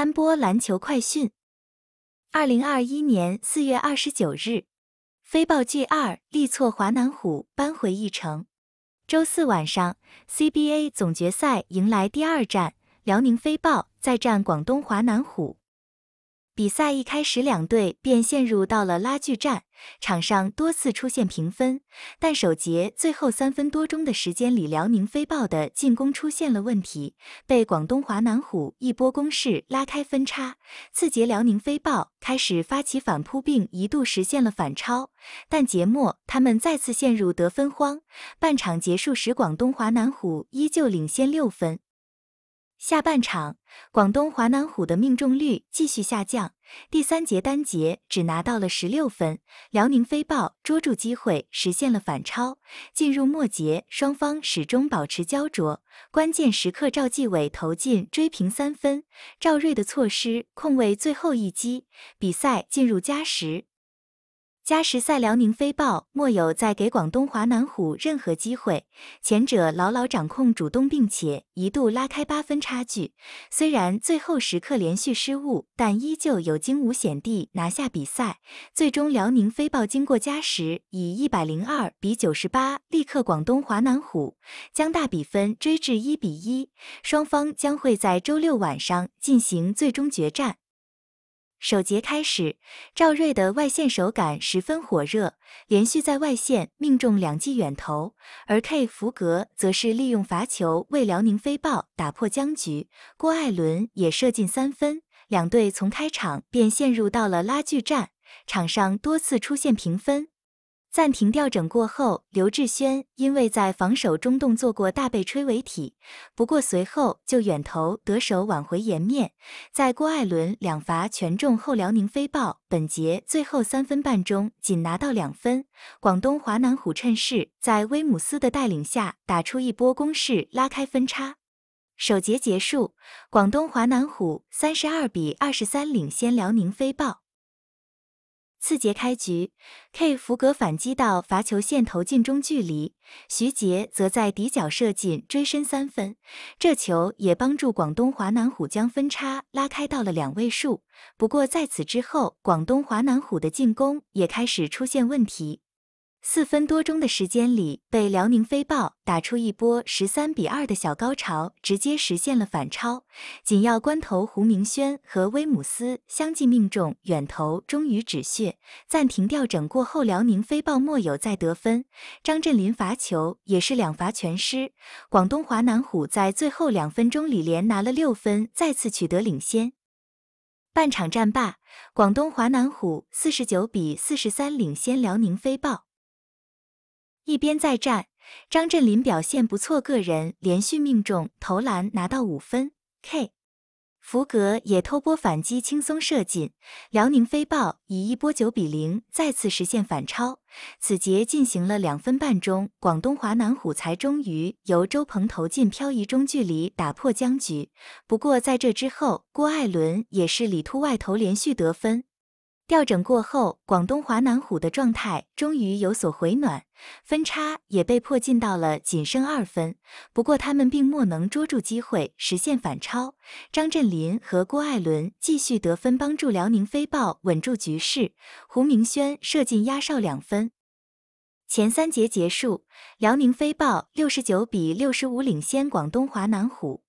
安波篮球快讯：二零二一年四月二十九日，飞豹 G 二力挫华南虎，扳回一城。周四晚上，CBA 总决赛迎来第二战，辽宁飞豹再战广东华南虎。比赛一开始，两队便陷入到了拉锯战，场上多次出现平分。但首节最后三分多钟的时间里，辽宁飞豹的进攻出现了问题，被广东华南虎一波攻势拉开分差。次节，辽宁飞豹开始发起反扑，并一度实现了反超，但节末他们再次陷入得分荒。半场结束时，广东华南虎依旧领先六分。下半场，广东华南虎的命中率继续下降，第三节单节只拿到了十六分。辽宁飞豹捉住机会实现了反超。进入末节，双方始终保持焦灼，关键时刻赵继伟投进追平三分，赵睿的错失空位最后一击，比赛进入加时。加时赛，辽宁飞豹没有再给广东华南虎任何机会，前者牢牢掌控主动，并且一度拉开八分差距。虽然最后时刻连续失误，但依旧有惊无险地拿下比赛。最终，辽宁飞豹经过加时以一百零二比九十八力克广东华南虎，将大比分追至一比一。双方将会在周六晚上进行最终决战。首节开始，赵睿的外线手感十分火热，连续在外线命中两记远投，而 K 福格则是利用罚球为辽宁飞豹打破僵局。郭艾伦也射进三分，两队从开场便陷入到了拉锯战，场上多次出现平分。暂停调整过后，刘志轩因为在防守中动作过大被吹违体，不过随后就远投得手挽回颜面。在郭艾伦两罚全中后，辽宁飞豹本节最后三分半钟仅拿到两分，广东华南虎趁势在威姆斯的带领下打出一波攻势拉开分差。首节结束，广东华南虎三十二比二十三领先辽宁飞豹。次节开局，K 福格反击到罚球线投进中距离，徐杰则在底角射进追身三分，这球也帮助广东华南虎将分差拉开到了两位数。不过在此之后，广东华南虎的进攻也开始出现问题。四分多钟的时间里，被辽宁飞豹打出一波十三比二的小高潮，直接实现了反超。紧要关头，胡明轩和威姆斯相继命中远投，终于止血。暂停调整过后，辽宁飞豹没有再得分，张镇麟罚球也是两罚全失。广东华南虎在最后两分钟里连拿了六分，再次取得领先。半场战罢，广东华南虎四十九比四十三领先辽宁飞豹。一边再战，张镇麟表现不错，个人连续命中投篮拿到五分。K，福格也偷波反击轻松射进，辽宁飞豹以一波九比零再次实现反超。此节进行了两分半钟，广东华南虎才终于由周鹏投进漂移中距离打破僵局。不过在这之后，郭艾伦也是里突外投连续得分。调整过后，广东华南虎的状态终于有所回暖，分差也被迫进到了仅剩二分。不过他们并没能捉住机会实现反超。张镇麟和郭艾伦继续得分，帮助辽宁飞豹稳住局势。胡明轩射进压哨两分。前三节结束，辽宁飞豹六十九比六十五领先广东华南虎。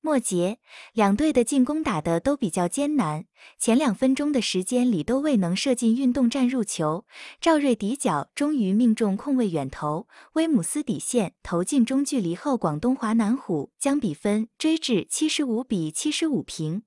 末节，两队的进攻打得都比较艰难，前两分钟的时间里都未能射进运动战入球。赵睿底角终于命中空位远投，威姆斯底线投进中距离后，广东华南虎将比分追至七十五比七十五平。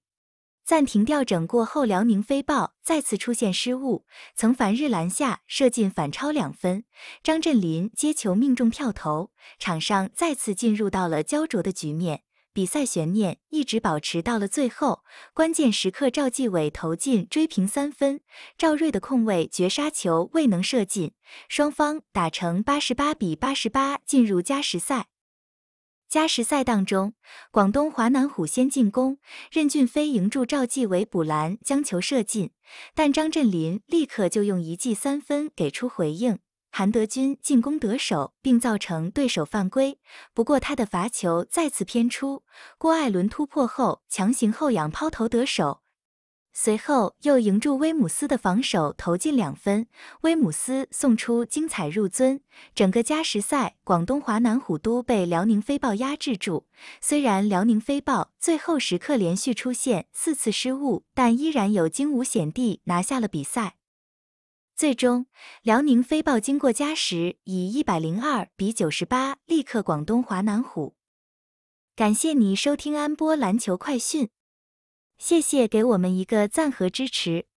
暂停调整过后，辽宁飞豹再次出现失误，曾凡日篮下射进反超两分，张镇麟接球命中跳投，场上再次进入到了焦灼的局面。比赛悬念一直保持到了最后关键时刻，赵继伟投进追平三分，赵睿的空位绝杀球未能射进，双方打成八十八比八十八，进入加时赛。加时赛当中，广东华南虎先进攻，任俊飞迎住赵继伟补篮将球射进，但张镇麟立刻就用一记三分给出回应。韩德君进攻得手，并造成对手犯规，不过他的罚球再次偏出。郭艾伦突破后强行后仰抛投得手，随后又迎住威姆斯的防守投进两分。威姆斯送出精彩入樽。整个加时赛，广东华南虎都被辽宁飞豹压制住。虽然辽宁飞豹最后时刻连续出现四次失误，但依然有惊无险地拿下了比赛。最终，辽宁飞豹经过加时，以一百零二比九十八力克广东华南虎。感谢你收听安波篮球快讯，谢谢给我们一个赞和支持。